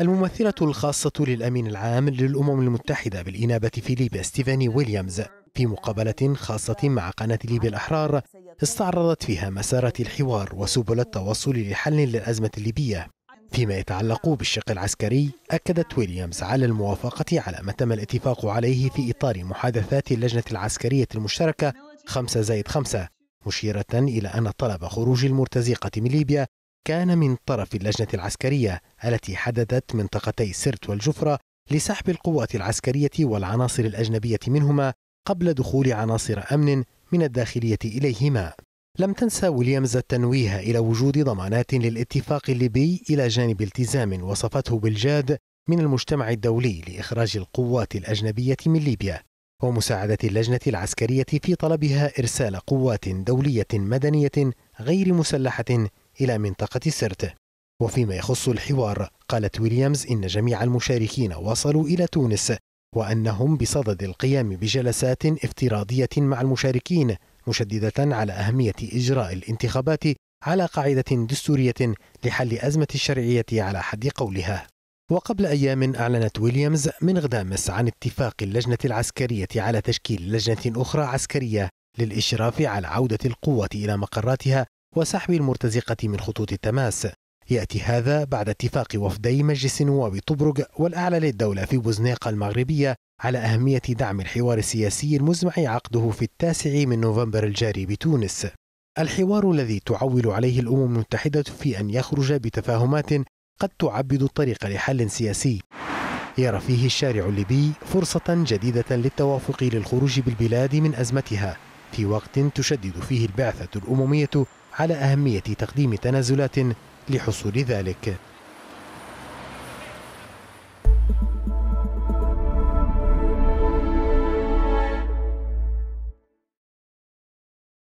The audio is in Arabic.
الممثلة الخاصة للأمين العام للأمم المتحدة بالإنابة في ليبيا ستيفاني ويليامز في مقابلة خاصة مع قناة ليبيا الأحرار استعرضت فيها مسارات الحوار وسبل التوصل لحل للأزمة الليبية فيما يتعلق بالشق العسكري أكدت ويليامز على الموافقة على ما تم الاتفاق عليه في إطار محادثات اللجنة العسكرية المشتركة 5 زائد 5 مشيرة إلى أن طلب خروج المرتزقة من ليبيا كان من طرف اللجنة العسكرية التي حددت منطقتي سرت والجفرة لسحب القوات العسكرية والعناصر الأجنبية منهما قبل دخول عناصر أمن من الداخلية إليهما لم تنسى ويليامز التنويه إلى وجود ضمانات للاتفاق الليبي إلى جانب التزام وصفته بالجاد من المجتمع الدولي لإخراج القوات الأجنبية من ليبيا ومساعدة اللجنة العسكرية في طلبها إرسال قوات دولية مدنية غير مسلحة إلى منطقة سرت وفيما يخص الحوار قالت ويليامز إن جميع المشاركين وصلوا إلى تونس وأنهم بصدد القيام بجلسات افتراضية مع المشاركين مشددة على أهمية إجراء الانتخابات على قاعدة دستورية لحل أزمة الشرعية على حد قولها وقبل أيام أعلنت ويليامز من غدامس عن اتفاق اللجنة العسكرية على تشكيل لجنة أخرى عسكرية للإشراف على عودة القوة إلى مقراتها وسحب المرتزقة من خطوط التماس يأتي هذا بعد اتفاق وفدي مجلس نواب طبرق والأعلى للدولة في بوزنيقة المغربية على أهمية دعم الحوار السياسي المزمع عقده في التاسع من نوفمبر الجاري بتونس الحوار الذي تعول عليه الأمم المتحدة في أن يخرج بتفاهمات قد تعبد الطريق لحل سياسي يرى فيه الشارع الليبي فرصة جديدة للتوافق للخروج بالبلاد من أزمتها في وقت تشدد فيه البعثة الأممية على أهمية تقديم تنازلات لحصول ذلك